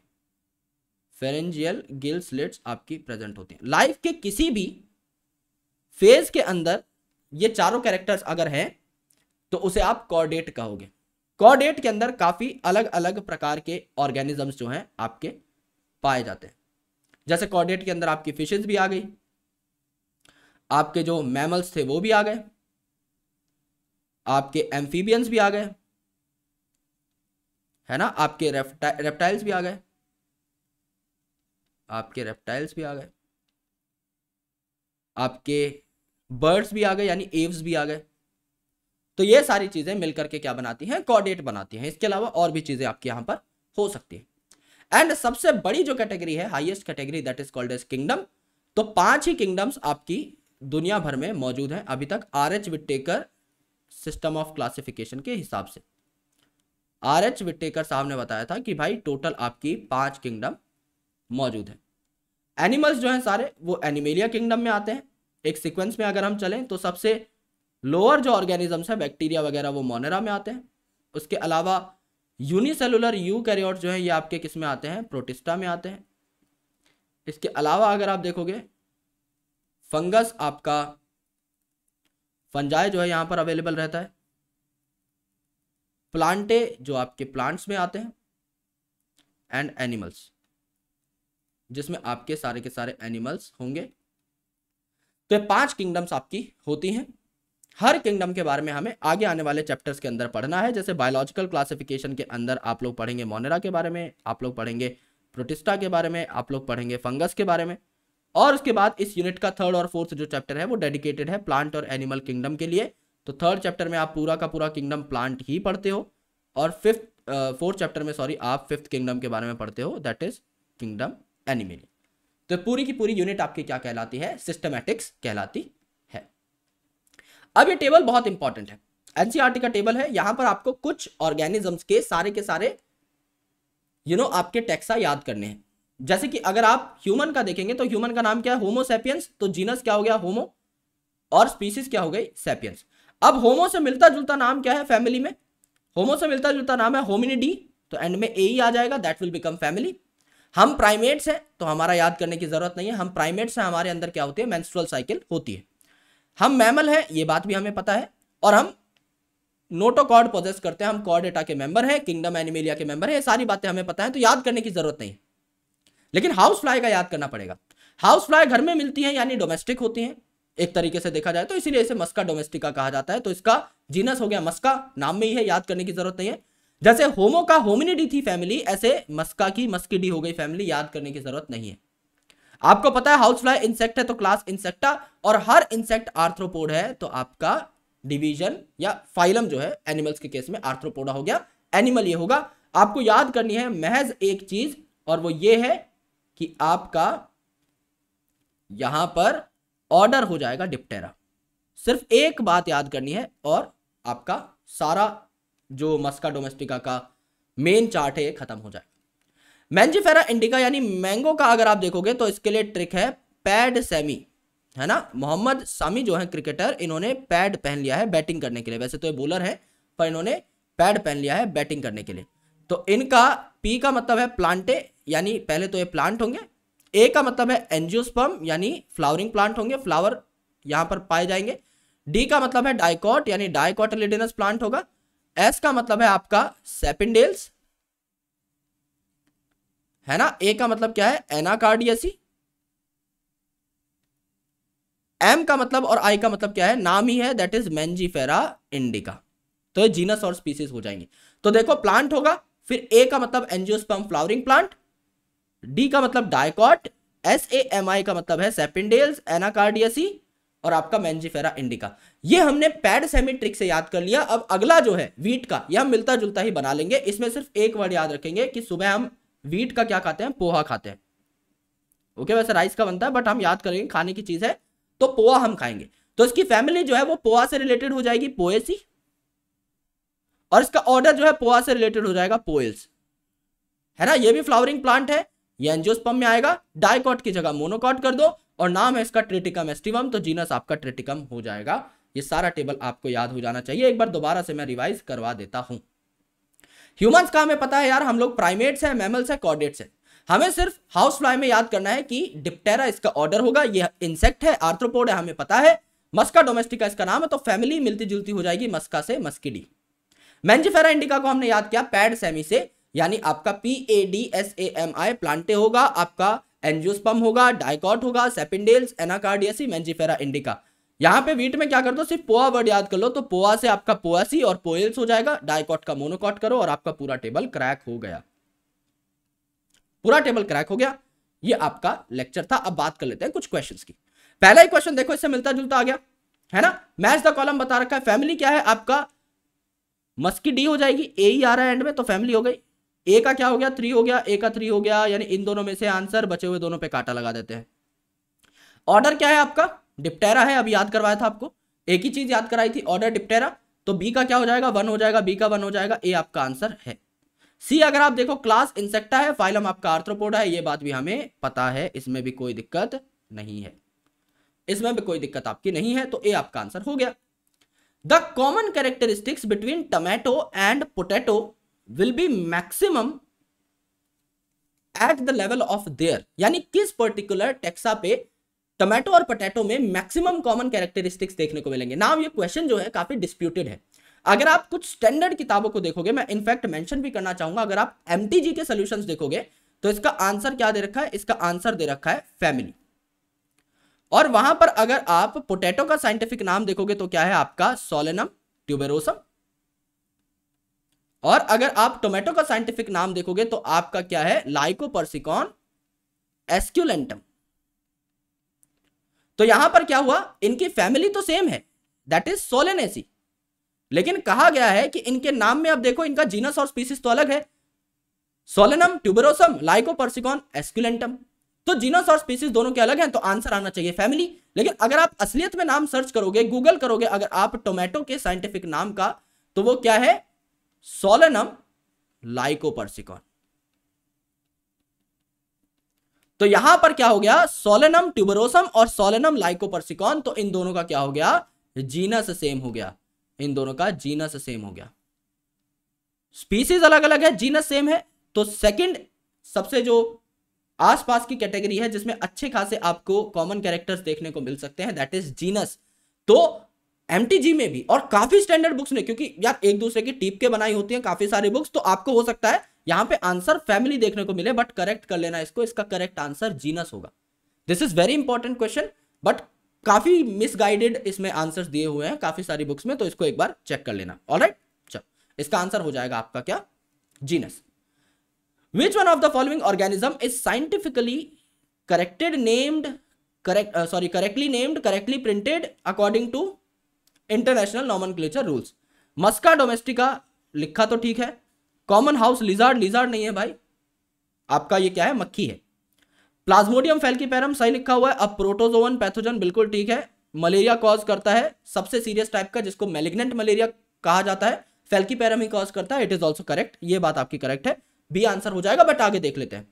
फेरेंजियल गिल स्लिट्स आपकी प्रेजेंट होती है लाइफ के किसी भी फेज के अंदर ये चारों कैरेक्टर्स अगर हैं तो उसे आप कॉर्डेट कहोगे कॉर्डेट के अंदर काफ़ी अलग अलग प्रकार के ऑर्गेनिजम्स जो हैं आपके पाए जाते हैं जैसे कॉर्डेट के अंदर आपकी फिशेज भी आ गई आपके जो मैमल्स थे वो भी आ गए आपके एम्फीबियंस भी आ गए है ना आपके रेप्टा, रेप्टाइल्स भी आ गए आपके रेप्टाइल्स भी आ गए आपके बर्ड्स भी आ गए यानी एव्स भी आ गए तो ये सारी चीज़ें मिलकर के क्या बनाती हैं कॉर्डेट बनाती हैं इसके अलावा और भी चीज़ें आपके यहां पर हो सकती हैं एंड सबसे बड़ी जो कैटेगरी है highest category that is called as kingdom तो पांच ही किंगडम्स आपकी दुनिया भर में मौजूद हैं अभी तक R H Whittaker system of classification के हिसाब से आर एच विटेकर साहब ने बताया था कि भाई टोटल आपकी पांच किंगडम मौजूद है एनिमल्स जो हैं सारे वो एनिमेलिया किंगडम में आते हैं एक सिक्वेंस में अगर हम चलें तो सबसे लोअर जो ऑर्गेनिजम्स है बैक्टीरिया वगैरह वो मोनेरा में आते हैं उसके अलावा यूनिसेलुलर यू कैरियोट जो है ये आपके किस में आते हैं प्रोटिस्टा में आते हैं इसके अलावा अगर आप देखोगे फंगस आपका फंजाई जो है यहाँ पर अवेलेबल रहता है प्लांटे जो आपके प्लांट्स में आते हैं एंड एनिमल्स जिसमें आपके सारे के सारे एनिमल्स होंगे तो ये पांच किंगडम्स आपकी होती हैं हर किंगडम के बारे में हमें आगे आने वाले चैप्टर्स के अंदर पढ़ना है जैसे बायोलॉजिकल क्लासिफिकेशन के अंदर आप लोग पढ़ेंगे मोनेरा के बारे में आप लोग पढ़ेंगे प्रोटिस्टा के बारे में आप लोग पढ़ेंगे फंगस के बारे में और उसके बाद इस यूनिट का थर्ड और फोर्थ जो चैप्टर है वो डेडिकेटेड है प्लांट और एनिमल किंगडम के लिए तो थर्ड चैप्टर में आप पूरा का पूरा किंगडम प्लांट ही पढ़ते हो और फिफ्थ फोर्थ चैप्टर में सॉरी आप फिफ्थ किंगडम के बारे में पढ़ते हो दैट इज किंगडम एनिमल तो पूरी की पूरी यूनिट आपकी क्या कहलाती है सिस्टमैटिक्स कहलाती है अब ये टेबल बहुत इंपॉर्टेंट है एनसीआरटी e का टेबल है यहां पर आपको कुछ ऑर्गेनिजम्स के सारे के सारे यू you नो know, आपके टैक्सा याद करने हैं जैसे कि अगर आप ह्यूमन का देखेंगे तो ह्यूमन का नाम क्या है होमोसेपियंस तो जीनस क्या हो गया होमो और स्पीसीज क्या हो गई सेपियंस अब होमो से मिलता जुलता नाम क्या है फैमिली में होमो से मिलता जुलता नाम है होमिनिडी तो एंड में ए ही आ जाएगा दैट विल बिकम फैमिली हम प्राइमेट्स हैं तो हमारा याद करने की जरूरत नहीं है हम प्राइमेट्स हैं हमारे अंदर क्या होती है मैंस्ट्रल साइकिल होती है हम मैमल हैं ये बात भी हमें पता है और हम नोटोकॉर्ड प्रोजेस करते हैं हम कॉर्डेटा के मेंबर हैं किंगडम एनिमेलिया के मेंबर हैं ये सारी बातें हमें पता है तो याद करने की जरूरत नहीं है लेकिन हाउस फ्लाई का याद करना पड़ेगा हाउस फ्लाई घर में मिलती है यानी डोमेस्टिक होती है एक तरीके से देखा जाए तो इसीलिए इसे मस्का डोमेस्टिका कहा जाता है तो इसका जीनस हो गया मस्का नाम में ही है याद करने की जरूरत नहीं है जैसे होमो का होमिनिडी थी फैमिली ऐसे मस्का की मस्किडी हो गई फैमिली याद करने की जरूरत नहीं है आपको पता है हाउस फ्लाई इंसेक्ट है तो क्लास इंसेक्टा और हर इंसेक्ट आर्थ्रोपोड है तो आपका डिवीजन या फाइलम जो है एनिमल्स के केस में आर्थ्रोपोडा हो गया एनिमल ये होगा आपको याद करनी है महज एक चीज और वो ये है कि आपका यहां पर ऑर्डर हो जाएगा डिप्टेरा सिर्फ एक बात याद करनी है और आपका सारा जो मस्का डोमेस्टिका का मेन चार्ट है खत्म हो जाएगा मैंजीफेरा इंडिका यानी मैंगो का अगर आप देखोगे तो इसके लिए ट्रिक है पैड सेमी है ना मोहम्मद सामी जो है क्रिकेटर इन्होंने पैड पहन लिया है बैटिंग करने के लिए वैसे तो ये बॉलर है पर इन्होंने पैड पहन लिया है बैटिंग करने के लिए तो इनका पी का मतलब है प्लांटे यानी पहले तो ये प्लांट होंगे ए का मतलब है एंजियोस्पर्म यानी फ्लावरिंग प्लांट होंगे फ्लावर यहां पर पाए जाएंगे डी का मतलब है डायकॉट यानी डाइकॉटलिडिनस प्लांट होगा एस का मतलब है आपका सेपिंडेल्स है ना ए का मतलब क्या है एनाकार्डियसी एम का मतलब और आई का मतलब क्या है नाम ही है दैट इज मैंजीफेरा इंडिका तो ये जीनस और स्पीसीज हो जाएंगे तो देखो प्लांट होगा फिर ए का मतलब एंजियोस्पर्म फ्लावरिंग प्लांट डी का मतलब dicot S A M I का मतलब है सेपिंडेल्स एनाकार्डियसी और आपका मैंजीफेरा इंडिका ये हमने पैड सेमी ट्रिक से याद कर लिया अब अगला जो है वीट का यह हम मिलता जुलता ही बना लेंगे इसमें सिर्फ एक वर्ड याद रखेंगे कि सुबह हम वीट का क्या खाते हैं पोहा खाते हैं ओके वैसे राइस का बनता है बट हम याद करेंगे खाने की चीज है तो पोहा हम खाएंगे तो इसकी फैमिली जो है वो पोहा से रिलेटेड हो जाएगी पोएसी और इसका ऑर्डर जो है पोहा से रिलेटेड हो जाएगा पोएल्स है ना ये भी फ्लावरिंग प्लांट है ये एंजियोस्पर्म में आएगा डायकॉट की जगह मोनोकॉट कर दो और नाम है इसका ट्रेटिकम एस्टिवम तो जीनस आपका ट्रेटिकम हो जाएगा ये सारा टेबल आपको याद हो जाना चाहिए एक बार दोबारा से मैं रिवाइज करवा देता हूं ह्यूमंस का हमें पता है यार हम लोग प्राइमेट्स है मेमल्स है कॉर्डेट्स है हमें सिर्फ हाउस फ्लाई में याद करना है कि डिप्टेरा इसका ऑर्डर होगा ये इंसेक्ट है आर्थ्रोपोड है हमें पता है मस्का डोमेस्टिका इसका नाम है तो फैमिली मिलती जुलती हो जाएगी मस्का से मस्किडी मैंजिफेरा इंडिका को हमने याद किया पैड सेमी से यानी आपका P A D S A M I Plantae होगा आपका एनजियोस्पम होगा डायकॉट होगा सेपिंडेल्स एनाकार्डियसी मेंजीफेरा इंडिका यहाँ पे वीट में क्या कर दो सिर्फ पोआ वर्ड याद कर लो तो पोआ से आपका पोआसी और पोएल्स हो जाएगा डायकॉट का मोनोकॉट करो और आपका पूरा टेबल क्रैक हो गया पूरा टेबल क्रैक हो गया ये आपका लेक्चर था अब बात कर लेते हैं कुछ क्वेश्चंस की पहला ही क्वेश्चन देखो इससे मिलता जुलता आ गया है ना मैच द कॉलम बता रखा है फैमिली क्या है आपका मस्की डी हो जाएगी ए ही आ रहा है एंड में तो फैमिली हो गई ए का क्या हो गया थ्री हो गया ए का थ्री हो गया यानी इन दोनों में से आंसर बचे हुए दोनों पे काटा लगा देते हैं ऑर्डर क्या है आपका डिप्टेरा है अभी याद करवाया था आपको एक ही चीज याद कराई थी ऑर्डर डिप्टेरा तो बी का क्या हो जाएगा वन हो जाएगा बी का वन हो जाएगा ए आपका आंसर है सी अगर आप देखो क्लास इंसेक्टा है फाइलम आपका आर्थ्रोपोडा है ये बात भी हमें पता है इसमें भी कोई दिक्कत नहीं है इसमें भी कोई दिक्कत आपकी नहीं है तो ए आपका आंसर हो गया the common characteristics between tomato and potato will be maximum at the level of their यानी किस पर्टिकुलर टेक्सा पे टोमेटो और पोटैटो में मैक्सिमम कॉमन कैरेक्टरिस्टिक्स देखने को मिलेंगे नाम ये क्वेश्चन जो है काफी डिस्प्यूटेड है अगर आप कुछ स्टैंडर्ड किताबों को देखोगे मैं इनफैक्ट मेंशन भी करना चाहूंगा अगर आप एम के सोल्यूशन देखोगे तो इसका आंसर क्या दे रखा है इसका आंसर दे रखा है फैमिली और वहां पर अगर आप पोटैटो का साइंटिफिक नाम देखोगे तो क्या है आपका सोलेनम ट्यूबेरोसम और अगर आप टोमेटो का साइंटिफिक नाम देखोगे तो आपका क्या है लाइकोपर्सिकॉन एस्क्यूलेंटम तो यहां पर क्या हुआ इनकी फैमिली तो सेम है दैट इज सोलेनेसी लेकिन कहा गया है कि इनके नाम में अब देखो इनका जीनस और स्पीसीज तो अलग है सोलेनम ट्यूबरोसम लाइकोपर्सिकॉन एस्क्यूलेंटम तो जीनस और स्पीसीज दोनों के अलग हैं तो आंसर आना चाहिए फैमिली लेकिन अगर आप असलियत में नाम सर्च करोगे गूगल करोगे अगर आप टोमेटो के साइंटिफिक नाम का तो वो क्या है सोलनम लाइकोपर्सिकॉन तो यहां पर क्या हो गया सोलेनम ट्यूबरोसम और सोलेनम लाइकोपर्सिकॉन तो इन दोनों का क्या हो गया जीनस सेम हो गया इन दोनों का जीनस सेम हो गया स्पीसीज अलग अलग है जीनस सेम है तो सेकंड सबसे जो आसपास की कैटेगरी है जिसमें अच्छे खासे आपको कॉमन कैरेक्टर्स देखने को मिल सकते हैं दैट इज जीनस तो एम में भी और काफी स्टैंडर्ड बुक्स ने क्योंकि यार एक दूसरे की टीप के बनाई होती है काफी सारी बुक्स तो आपको हो सकता है यहाँ पे आंसर फैमिली देखने को मिले बट करेक्ट कर लेना इसको इसका करेक्ट आंसर जीनस होगा this is very important question but काफी मिसगाइडेड इसमें आंसर दिए हुए हैं काफी सारी बुक्स में तो इसको एक बार चेक कर लेना ऑल राइट चलो इसका आंसर हो जाएगा आपका क्या genus which one of the following organism is scientifically corrected named correct sorry correctly named correctly printed according to international nomen rules Musca domestica लिखा तो ठीक है कॉमन हाउस लिजार्ड लिजार्ड नहीं है भाई आपका ये क्या है मक्खी है प्लाज्मोडियम फैल फैल्कीपेरम सही लिखा हुआ है अब प्रोटोजोवन पैथोजन बिल्कुल ठीक है मलेरिया कॉज करता है सबसे सीरियस टाइप का जिसको मेलिग्नेंट मलेरिया कहा जाता है पैरम ही कॉज करता है इट इज ऑल्सो करेक्ट ये बात आपकी करेक्ट है बी आंसर हो जाएगा बट आगे देख लेते हैं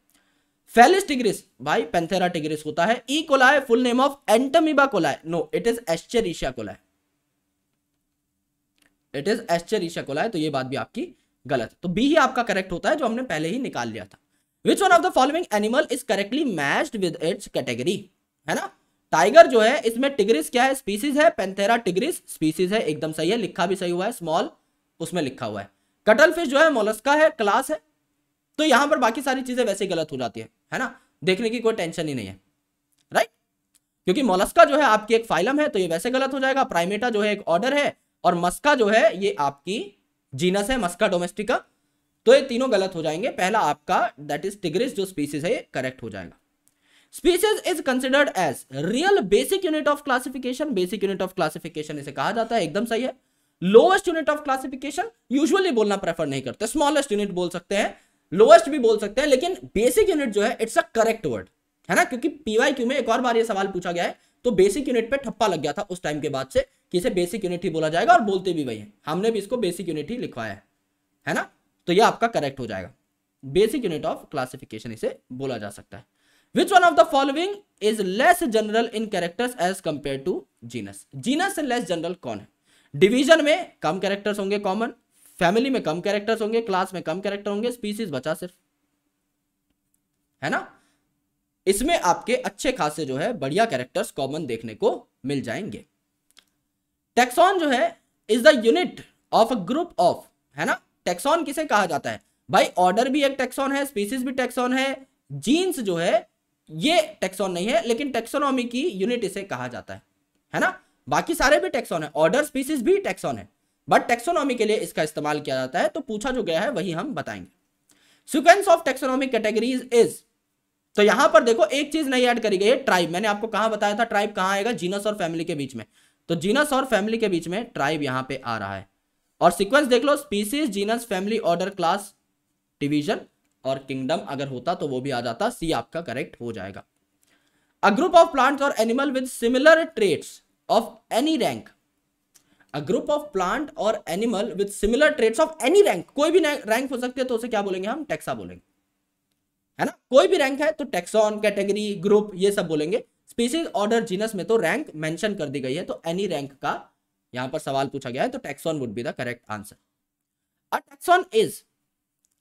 फेलिस टिग्रिस भाई पेंथेरा टिग्रिस होता है E coli full name of Entamoeba coli no it is Escherichia coli it is Escher Escherichia coli तो ये बात भी आपकी गलत तो बी ही आपका करेक्ट होता है जो हमने पहले ही निकाल लिया था which one of the following animal is correctly matched with its category है ना टाइगर जो है इसमें टिग्रिस क्या है स्पीसीज है पेंथेरा टिग्रिस स्पीसीज है एकदम सही है लिखा भी सही हुआ है स्मॉल उसमें लिखा हुआ है कटल फिश जो है मोलस्का है क्लास है तो यहां पर बाकी सारी चीजें वैसे गलत हो जाती है है ना देखने की कोई टेंशन ही नहीं है राइट क्योंकि मोलस्का जो है आपकी एक फाइलम है तो ये वैसे गलत हो जाएगा प्राइमेटा जो है एक ऑर्डर है और मस्का जो है ये आपकी जीनस है मस्का डोमेस्टिका तो ये तीनों गलत हो जाएंगे पहला आपका दैट इज टिग्रिस जो स्पीसीज है करेक्ट हो जाएगा species is considered as real basic unit of classification basic unit of classification इसे कहा जाता है एकदम सही है lowest unit of classification usually बोलना प्रेफर नहीं करते स्मॉलेस्ट यूनिट बोल सकते हैं लोएस्ट भी बोल सकते हैं लेकिन बेसिक यूनिट जो है इट्स अ करेक्ट वर्ड है ना क्योंकि पीवाई में एक और बार ये सवाल पूछा गया है तो बेसिक यूनिट पे ठप्पा लग गया था उस टाइम के बाद से कि इसे बेसिक यूनिट ही बोला जाएगा और बोलते भी वही है हमने भी इसको बेसिक यूनिट ही लिखवाया है है ना तो ये आपका करेक्ट हो जाएगा बेसिक यूनिट ऑफ क्लासिफिकेशन इसे बोला जा सकता है which one of the following is less general in characters as compare to genus genus से लेस जनरल कौन है डिवीजन में कम कैरेक्टर्स होंगे कॉमन फैमिली में कम कैरेक्टर्स होंगे क्लास में कम कैरेक्टर होंगे स्पीसीज बचा सिर्फ है ना इसमें आपके अच्छे खासे जो है बढ़िया कैरेक्टर्स कॉमन देखने को मिल जाएंगे टेक्सॉन जो है is the unit of a group of है ना टेक्सॉन किसे कहा जाता है भाई ऑर्डर भी एक टेक्सॉन है स्पीसीज भी टेक्सॉन है जीन्स जो है ये टेक्सॉन नहीं है लेकिन टेक्सोनॉमी की यूनिट इसे कहा जाता है है ना बाकी सारे भी टेक्सॉन है ऑर्डर स्पीसीज भी टेक्सॉन है बट टेक्सोनॉमी के लिए इसका इस्तेमाल किया जाता है तो पूछा जो गया है वही हम बताएंगे sequence of taxonomic categories is तो यहां पर देखो एक चीज नहीं ऐड करी गई है ट्राइब मैंने आपको कहा बताया था ट्राइब कहां आएगा जीनस और फैमिली के बीच में तो जीनस और फैमिली के बीच में ट्राइब यहां पे आ रहा है और सीक्वेंस देख लो species genus family order class division और किंगडम अगर होता तो वो भी आ जाता सी आपका करेक्ट हो जाएगा अ ग्रुप ऑफ प्लांट्स और animal with similar traits of any rank a group of plant और animal with similar traits of any rank कोई भी रैंक हो सकती है तो उसे क्या बोलेंगे हम टेक्सा बोलेंगे है ना कोई भी रैंक है तो टेक्सॉन कैटेगरी ग्रुप ये सब बोलेंगे स्पीसीज ऑर्डर जीनस में तो रैंक मेंशन कर दी गई है तो एनी रैंक का यहां पर सवाल पूछा गया है तो taxon would be the correct answer taxon is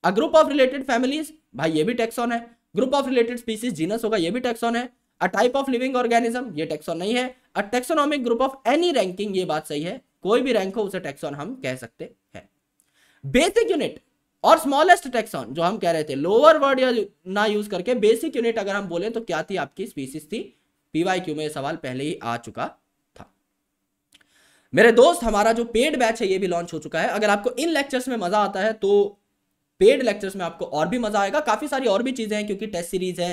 a group of related families भाई ये भी टेक्सॉन है group of related species genus होगा ये भी टेक्सॉन है a type of living organism ये टेक्सॉन नहीं है a taxonomic group of any ranking ये बात सही है कोई भी रैंक हो उसे टेक्सॉन हम कह सकते हैं बेसिक यूनिट और स्मॉलेस्ट टेक्सॉन जो हम कह रहे थे लोअर वर्ड या ना यूज करके बेसिक यूनिट अगर हम बोले तो क्या थी आपकी स्पीसीज थी पीवाई क्यू में सवाल पहले ही आ चुका था मेरे दोस्त हमारा जो पेड बैच है ये भी लॉन्च हो चुका है अगर आपको इन लेक्चर्स में मजा आता है तो पेड लेक्चर्स में आपको और भी मजा आएगा काफी सारी और भी चीजें हैं क्योंकि टेस्ट सीरीज है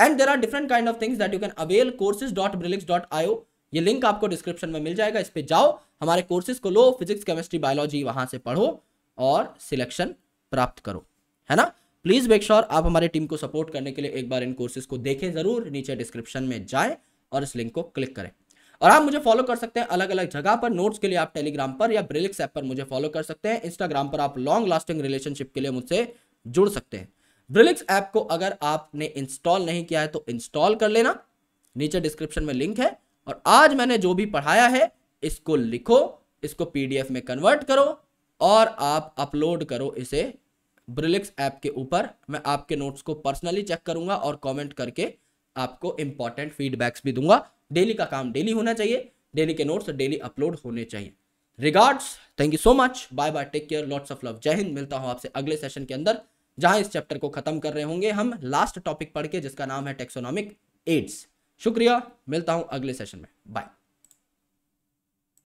and there are different kind of things that you can avail courses dot Brillix dot io ये लिंक आपको डिस्क्रिप्शन में मिल जाएगा इस पर जाओ हमारे कोर्सेज को लो फिजिक्स केमिस्ट्री बायोलॉजी वहां से पढ़ो और सिलेक्शन प्राप्त करो है ना प्लीज मेक श्योर आप हमारे टीम को सपोर्ट करने के लिए एक बार इन कोर्सेज को देखें जरूर नीचे डिस्क्रिप्शन में जाएं और इस लिंक को क्लिक करें और आप मुझे फॉलो कर सकते हैं अलग अलग जगह पर नोट्स के लिए आप टेलीग्राम पर या ब्रिलिक्स ऐप पर मुझे फॉलो कर सकते हैं इंस्टाग्राम पर आप लॉन्ग लास्टिंग रिलेशनशिप के लिए मुझसे जुड़ सकते हैं ब्रिलिक्स ऐप को अगर आपने इंस्टॉल नहीं किया है तो इंस्टॉल कर लेना नीचे डिस्क्रिप्शन में लिंक है और आज मैंने जो भी पढ़ाया है इसको लिखो इसको पीडीएफ में कन्वर्ट करो और आप अपलोड करो इसे ब्रिलिक्स ऐप के ऊपर मैं आपके नोट्स को पर्सनली चेक करूंगा और कमेंट करके आपको इंपॉर्टेंट फीडबैक्स भी दूंगा डेली का काम डेली होना चाहिए डेली के नोट्स डेली अपलोड होने चाहिए regards thank you so much bye bye take care lots of love जय हिंद मिलता हूं आपसे अगले सेशन के अंदर जहां इस चैप्टर को खत्म कर रहे होंगे हम लास्ट टॉपिक पढ़ के जिसका नाम है टेक्सोनॉमिक एड्स शुक्रिया मिलता हूं अगले सेशन में बाय